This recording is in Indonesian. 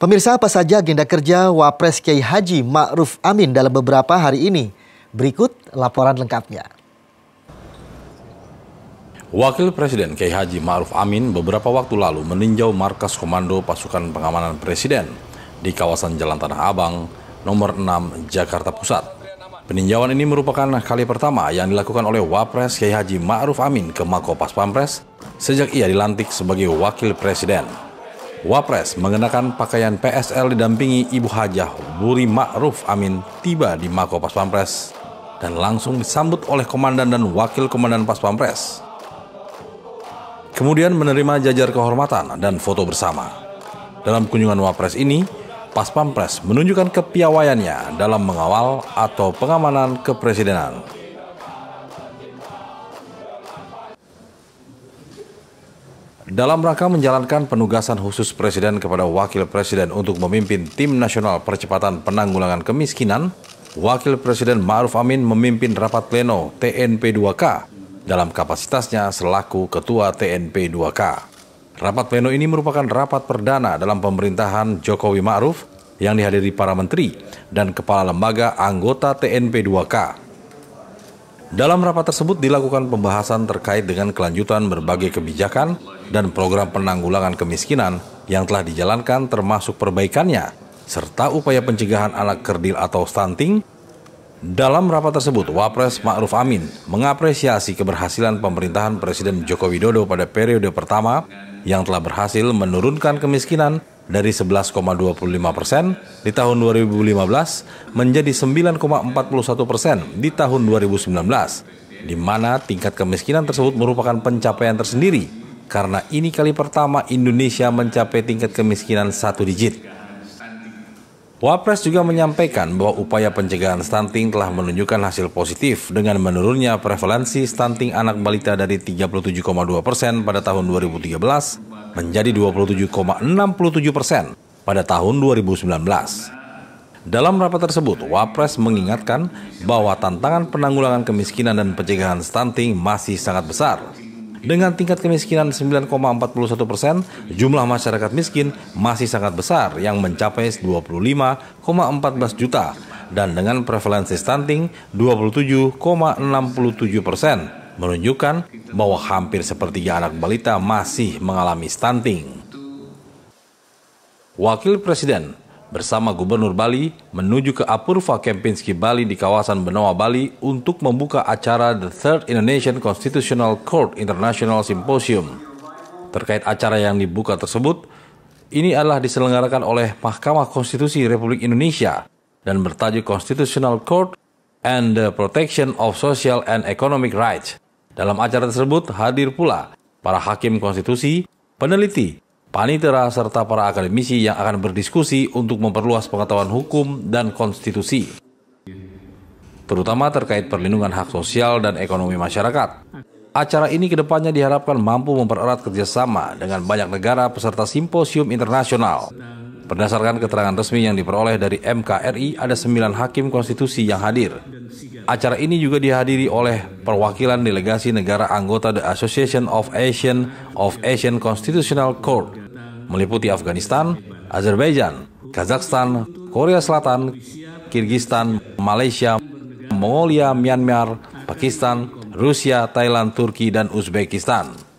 Pemirsa apa saja agenda kerja Wapres Kiai Haji Ma'ruf Amin dalam beberapa hari ini? Berikut laporan lengkapnya. Wakil Presiden Kiai Haji Ma'ruf Amin beberapa waktu lalu meninjau markas komando pasukan pengamanan Presiden di kawasan Jalan Tanah Abang, nomor 6, Jakarta Pusat. Peninjauan ini merupakan kali pertama yang dilakukan oleh Wapres Kiai Haji Ma'ruf Amin ke Mako Pas Pampres sejak ia dilantik sebagai Wakil Presiden. Wapres mengenakan pakaian PSL didampingi Ibu Hajah Buri Ma'ruf Amin tiba di Mako Pas dan langsung disambut oleh Komandan dan Wakil Komandan Pas Pampres. Kemudian menerima jajar kehormatan dan foto bersama. Dalam kunjungan Wapres ini, Pas Pampres menunjukkan kepiawaiannya dalam mengawal atau pengamanan kepresidenan. Dalam rangka menjalankan penugasan khusus Presiden kepada Wakil Presiden untuk memimpin Tim Nasional Percepatan Penanggulangan Kemiskinan, Wakil Presiden Ma'ruf Amin memimpin rapat pleno TNP 2K dalam kapasitasnya selaku Ketua TNP 2K. Rapat pleno ini merupakan rapat perdana dalam pemerintahan Jokowi Ma'ruf yang dihadiri para menteri dan kepala lembaga anggota TNP 2K. Dalam rapat tersebut dilakukan pembahasan terkait dengan kelanjutan berbagai kebijakan dan program penanggulangan kemiskinan yang telah dijalankan termasuk perbaikannya, serta upaya pencegahan anak kerdil atau stunting. Dalam rapat tersebut, Wapres Ma'ruf Amin mengapresiasi keberhasilan pemerintahan Presiden Joko Widodo pada periode pertama yang telah berhasil menurunkan kemiskinan dari 11,25 persen di tahun 2015 menjadi 9,41 persen di tahun 2019, di mana tingkat kemiskinan tersebut merupakan pencapaian tersendiri karena ini kali pertama Indonesia mencapai tingkat kemiskinan satu digit. Wapres juga menyampaikan bahwa upaya pencegahan stunting telah menunjukkan hasil positif dengan menurunnya prevalensi stunting anak balita dari 37,2 persen pada tahun 2013 menjadi 27,67 persen pada tahun 2019. Dalam rapat tersebut, Wapres mengingatkan bahwa tantangan penanggulangan kemiskinan dan pencegahan stunting masih sangat besar dengan tingkat kemiskinan 9,41 persen, jumlah masyarakat miskin masih sangat besar yang mencapai 25,14 juta dan dengan prevalensi stunting 27,67 persen menunjukkan bahwa hampir sepertiga anak balita masih mengalami stunting. Wakil Presiden bersama Gubernur Bali menuju ke Apurva Kempinski Bali di kawasan Benoa Bali untuk membuka acara The Third Indonesian Constitutional Court International Symposium. Terkait acara yang dibuka tersebut, ini adalah diselenggarakan oleh Mahkamah Konstitusi Republik Indonesia dan bertajuk Constitutional Court and the Protection of Social and Economic Rights. Dalam acara tersebut hadir pula para hakim konstitusi, peneliti, panitera serta para akademisi yang akan berdiskusi untuk memperluas pengetahuan hukum dan konstitusi, terutama terkait perlindungan hak sosial dan ekonomi masyarakat. Acara ini kedepannya diharapkan mampu mempererat kerjasama dengan banyak negara peserta simposium internasional. Berdasarkan keterangan resmi yang diperoleh dari MKRI, ada sembilan hakim konstitusi yang hadir. Acara ini juga dihadiri oleh perwakilan delegasi negara anggota The Association of Asian of Asian Constitutional Court meliputi Afghanistan, Azerbaijan, Kazakhstan, Korea Selatan, Kirgistan, Malaysia, Mongolia, Myanmar, Pakistan, Rusia, Thailand, Turki, dan Uzbekistan.